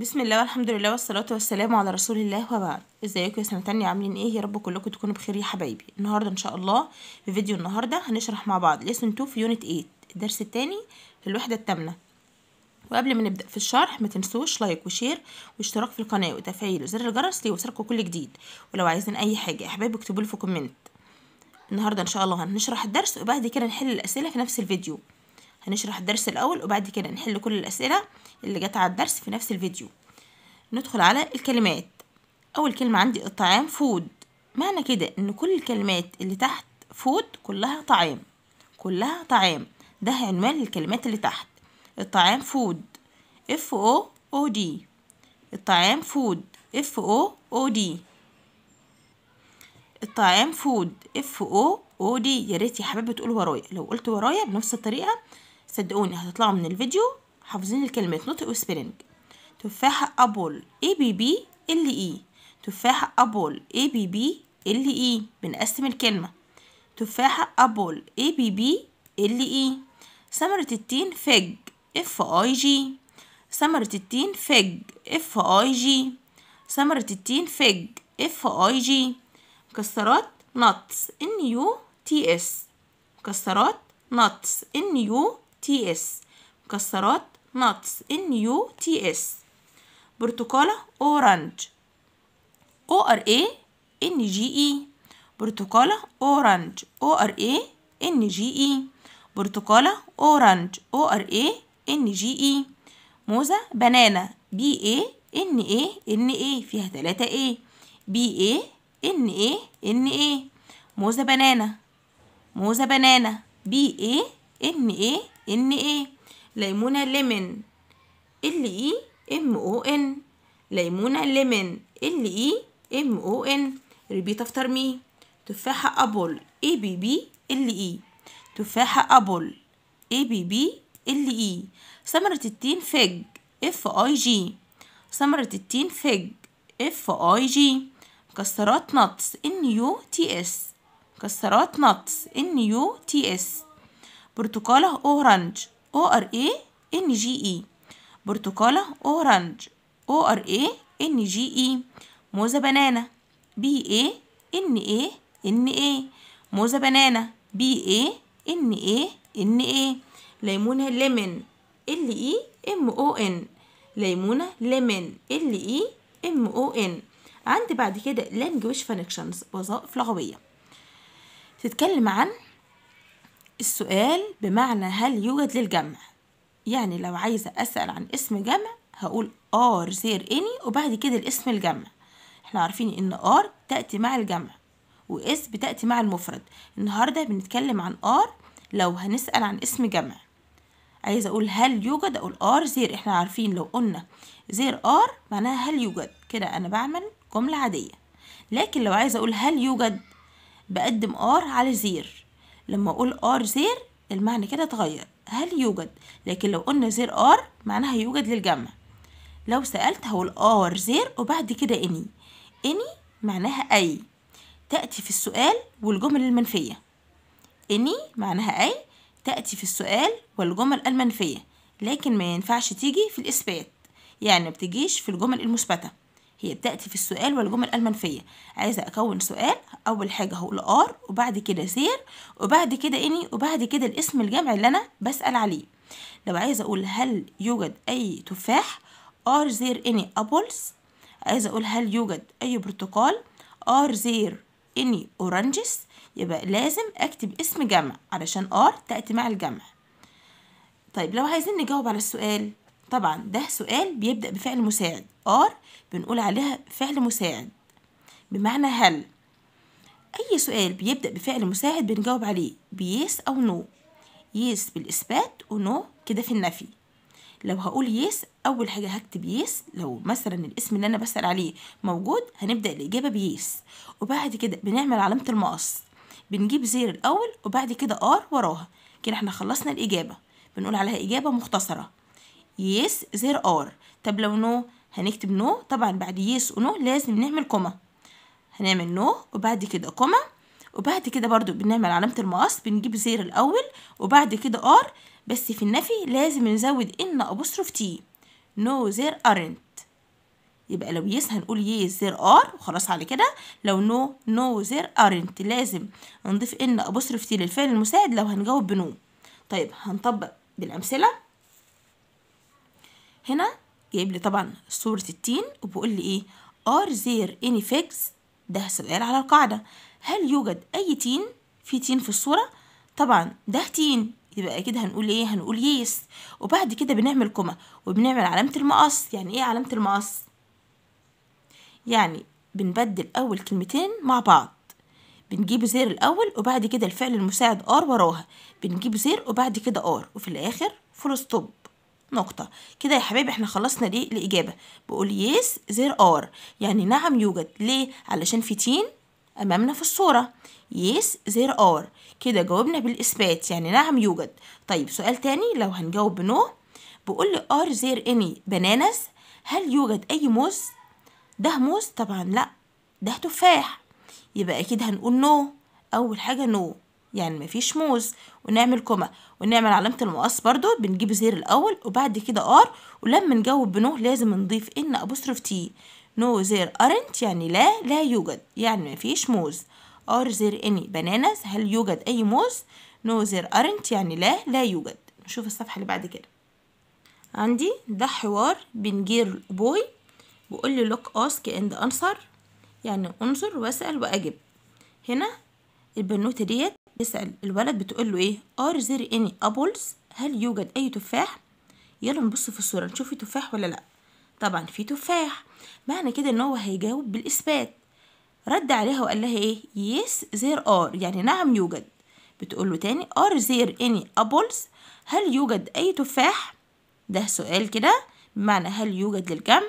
بسم الله والحمد لله والصلاة والسلام على رسول الله وبعد ازيكم يا سنة تانية عاملين ايه يا رب كلكم تكونوا بخير يا حبايبي النهاردة ان شاء الله في فيديو النهاردة هنشرح مع بعض ليسون 2 في يونت 8 الدرس التاني في الوحدة التامنة وقبل ما نبدأ في الشرح ما تنسوش لايك وشير واشتراك في القناة وتفعيل زر الجرس ليوصلكم كل جديد ولو عايزين اي حاجة يا حبايبي اكتبوا لي في كومنت النهاردة ان شاء الله هنشرح الدرس وبعد كده نحل الاسئلة في نفس الفيديو هنشرح الدرس الأول وبعد كده نحل كل الأسئلة اللي جت على الدرس في نفس الفيديو ندخل على الكلمات أول كلمة عندي الطعام فود معنى كده إن كل الكلمات اللي تحت فود كلها طعام كلها طعام ده عنوان الكلمات اللي تحت الطعام فود اف او او دي الطعام فود اف او او دي الطعام فود اف او او دي يا ريت يا حبايبي تقول ورايا لو قلت ورايا بنفس الطريقه صدقوني هتطلعوا من الفيديو حافظين الكلمات نطق وسبيرنج تفاحة أبل اي بي بي ال اي تفاحة أبل اي بي بي ال اي بنقسم الكلمة تفاحة أبل اي بي بي ال اي ثمرة التين فج اف اي جي ثمرة التين فج اف اي جي ثمرة التين فج اف اي جي مكسرات نطس ان يو تي اس مكسرات نطس ان يو تي اس مكسرات نتس ان يو تي اس برتقالة اورانج او ار اي ان جي اي برتقالة اورانج او ار اي ان جي اي برتقالة اورانج او ار اي ان جي اي موزة بنانا بي اي ان اي ان اي فيها تلاتة اي بي اي ان اي ان اي موزة بنانا موزة بنانا بي اي ان ايه ان ايه ليمونه ليمون ال اي ام او ان ليمونه ليمون ال اي ام او ان ريبيت افتر مي تفاحه ابل اي بي بي ال اي تفاحه ابل اي بي بي ال اي ثمره التين فيج اف اي جي ثمره التين فيج اف اي جي مكسرات نتس ان يو تي اس مكسرات نتس ان يو تي اس برتقالة أورانج O R A N G E برتقالة أورانج O R A N G E موزة بنانا B A N A N A موزة بنانا B A N A N A ليمونة ليمون L E M O N ليمونة ليمون L E M O N عندي بعد كده language functions وظائف لغوية تتكلم عن السؤال بمعنى هل يوجد للجمع يعني لو عايزة أسأل عن اسم جمع هقول are there any وبعد كده الاسم الجمع احنا عارفين ان are تأتي مع الجمع واس بتأتي مع المفرد النهاردة بنتكلم عن are لو هنسأل عن اسم جمع عايزة أقول هل يوجد أقول are there احنا عارفين لو قلنا there are معناها هل يوجد كده أنا بعمل جملة عادية لكن لو عايزة أقول هل يوجد بقدم are على زير لما أقول ار زير المعنى كده اتغير هل يوجد لكن لو قلنا زير ار معناها يوجد للجمع لو سألت هقول ار زير وبعد كده اني اني معناها اي تأتي في السؤال والجمل المنفية اني معناها اي تأتي في السؤال والجمل المنفية لكن ما ينفعش تيجي في الإثبات يعني ما بتجيش في الجمل المثبته هي بتأتي في السؤال والجمل المنفية عايزة أكون سؤال أول حاجة هقول آر وبعد كده سير وبعد كده إني وبعد كده الاسم الجمع اللي أنا بسأل عليه لو عايزة أقول هل يوجد أي تفاح آر زير إني أبلز عايزة أقول هل يوجد أي برتقال آر زير إني oranges يبقى لازم أكتب اسم جمع علشان آر تأتي مع الجمع طيب لو عايزين نجاوب على السؤال طبعا ده سؤال بيبدأ بفعل مساعد ار بنقول عليها فعل مساعد بمعنى هل أي سؤال بيبدأ بفعل مساعد بنجاوب عليه بيس أو نو يس بالإثبات ونو كده في النفي لو هقول يس أول حاجة هكتب يس لو مثلا الاسم اللي أنا بسأل عليه موجود هنبدأ الإجابة بيس وبعد كده بنعمل علامة المقص بنجيب زير الأول وبعد كده آر وراها كده احنا خلصنا الإجابة بنقول عليها إجابة مختصرة يس زير آر طب لو نو no هنكتب نو طبعا بعد يس ونو لازم نعمل كومة هنعمل نو وبعد كده كومة وبعد كده برضو بنعمل علامة المقص بنجيب زير الأول وبعد كده ار بس في النفي لازم نزود ان ابوستروف تي نو زير ارنت يبقى لو يس هنقول يس زير ار وخلاص على كده لو نو نو زير ارنت لازم نضيف ان ابوستروف تي للفعل المساعد لو هنجاوب بنو طيب هنطبق بالامثله هنا جايب لي طبعا صورة التين وبقول لي ايه are there any figs ده سؤال على القاعدة هل يوجد أي تين في تين في الصورة طبعا ده تين يبقى أكيد هنقول ايه هنقول يس وبعد كده بنعمل كومة وبنعمل علامة المقص يعني ايه علامة المقص يعني بنبدل أول كلمتين مع بعض بنجيب زير الأول وبعد كده الفعل المساعد ار وراها بنجيب زير وبعد كده ار وفي الآخر فول ستوب نقطة كده يا حبايبي احنا خلصنا دي الإجابة بقول يس زير ار يعني نعم يوجد ليه علشان في تين أمامنا في الصورة يس زير ار كده جاوبنا بالإثبات يعني نعم يوجد طيب سؤال تاني لو هنجاوب بنو بقول لي ار زير اني بنانس هل يوجد أي موز ده موز طبعا لأ ده تفاح يبقى أكيد هنقول نو no. أول حاجة نو no. يعني مفيش موز ونعمل كوما ونعمل علامة المقص برضو بنجيب زير الأول وبعد كده ار ولما نجاوب بنو لازم نضيف ان أبوستروف تي نو زير أرنت يعني لا لا يوجد يعني مفيش موز ار زير اني بنانز هل يوجد أي موز نو زير أرنت يعني لا لا يوجد نشوف الصفحة اللي بعد كده عندي ده حوار بين بوي وبوي بقول لي لوك اسك اند انصر يعني انظر واسأل وأجب هنا البنوتة ديت تسأل الولد بتقول له ايه ار there any apples هل يوجد اي تفاح يلا نبص في الصورة نشوف في تفاح ولا لا طبعا في تفاح معنى كده ان هو هيجاوب بالاثبات رد عليها وقال لها ايه yes there are يعني نعم يوجد بتقول له تاني are there any apples هل يوجد اي تفاح ده سؤال كده بمعنى هل يوجد للجمع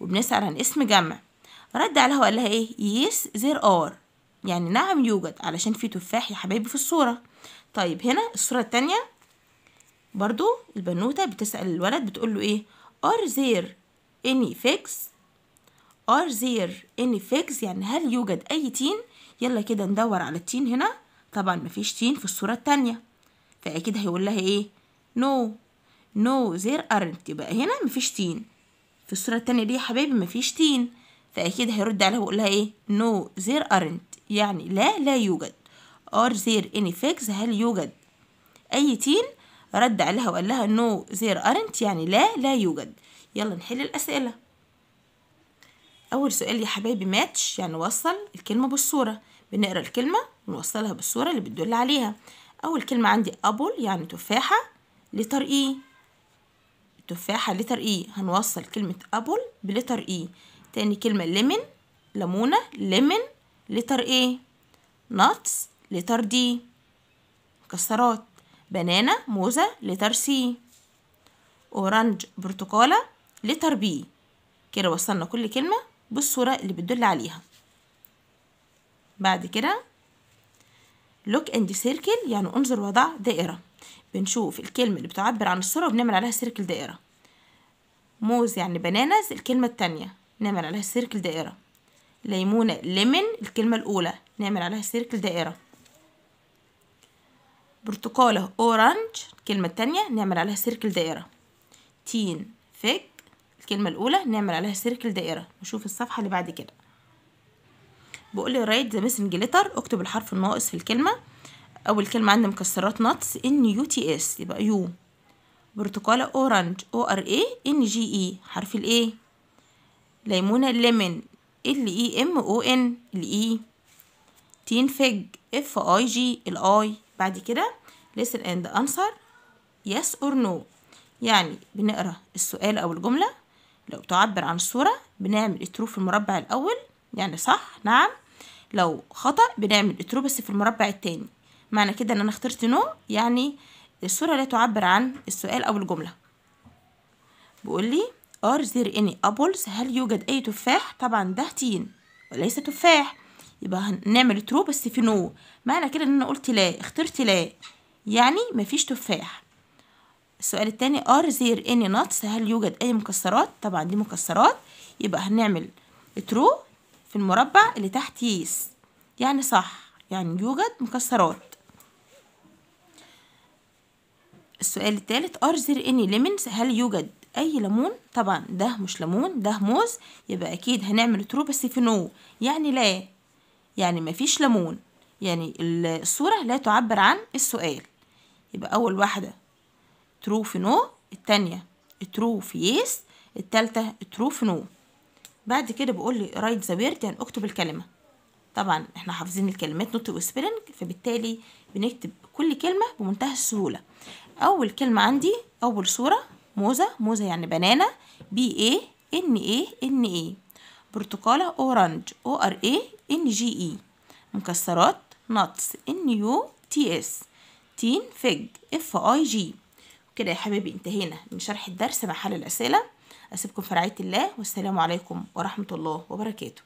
وبنسأل عن اسم جمع رد عليها وقال لها ايه yes there are يعني نعم يوجد علشان في تفاح يا حبايبي في الصورة طيب هنا الصورة التانية برضو البنوتة بتسأل الولد بتقول له ايه are there any figs are there any figs يعني هل يوجد اي تين يلا كده ندور على التين هنا طبعا مفيش تين في الصورة التانية فأكيد هيقول لها ايه no no there aren't يبقى هنا مفيش تين في الصورة التانية دي يا حبايبي مفيش تين فأكيد هيرد عليها ويقول لها ايه no there aren't يعني لا لا يوجد are there any figs هل يوجد أي تين رد عليها وقال لها no there aren't يعني لا لا يوجد يلا نحل الأسئلة أول سؤال يا حبايبي ماتش يعني وصل الكلمة بالصورة بنقرأ الكلمة ونوصلها بالصورة اللي بتدل عليها أول كلمة عندي أبل يعني تفاحة لتر إي e. تفاحة لتر إي e. هنوصل كلمة أبل بلتر إي e. تاني كلمة ليمون ليمونة ليمون لتر A nuts لتر D مكسرات بنانا موزة لتر C أورانج برتقالة لتر B كده وصلنا كل كلمة بالصورة اللي بتدل عليها بعد كده لوك اند سيركل يعني انظر وضع دائرة بنشوف الكلمة اللي بتعبر عن الصورة وبنعمل عليها سيركل دائرة موز يعني بنانز الكلمة التانية نعمل عليها سيركل دائرة ليمونة ليمون الكلمة الأولى نعمل عليها سيركل دائرة برتقالة أورانج الكلمة التانية نعمل عليها سيركل دائرة تين فيك الكلمة الأولى نعمل عليها سيركل دائرة نشوف الصفحة اللي بعد كده بقول لي رايت ذا ميسنج ليتر اكتب الحرف الناقص في الكلمة أول كلمة عندي مكسرات نتس إن يو تي إس يبقى يو برتقالة أورانج أو آر إيه إن جي إي حرف الإيه ليمونة ليمون ال اي ام او ان الاي فيج اف اي جي الاي بعد كده listen and answer yes or no يعني بنقرا السؤال او الجمله لو تعبر عن الصوره بنعمل اترو في المربع الاول يعني صح نعم لو خطا بنعمل اترو بس في المربع التاني معنى كده ان انا اخترت نو يعني الصوره لا تعبر عن السؤال او الجمله بيقول لي Are there any apples هل يوجد أي تفاح طبعا ده تين وليس تفاح يبقى هنعمل ترو بس في نو معنى كده ان انا قلت لا اخترت لا يعني مفيش تفاح السؤال التاني are there any nuts هل يوجد اي مكسرات طبعا دي مكسرات يبقى هنعمل ترو في المربع اللي تحت يس يعني صح يعني يوجد مكسرات السؤال الثالث are there any lemons هل يوجد اي ليمون طبعا ده مش ليمون ده موز يبقى اكيد هنعمل ترو بس في نو يعني لا يعني مفيش ليمون يعني الصورة لا تعبر عن السؤال يبقى اول واحدة ترو في نو التانية ترو في يس التالتة ترو في نو بعد كده بقول لي رايت ذا ويرد يعني اكتب الكلمة طبعا احنا حافظين الكلمات نوت وسبيلنج فبالتالي بنكتب كل كلمة بمنتهى السهولة اول كلمة عندي اول صورة موزة موزة يعني بنانا بي اي ان اي ان اي برتقالة اورانج او ار اي ان جي اي مكسرات نتس ان يو تي اس تين فيج اف اي جي كده يا حبيبي انتهينا من شرح الدرس مع حل الاسئله اسيبكم في رعايه الله والسلام عليكم ورحمه الله وبركاته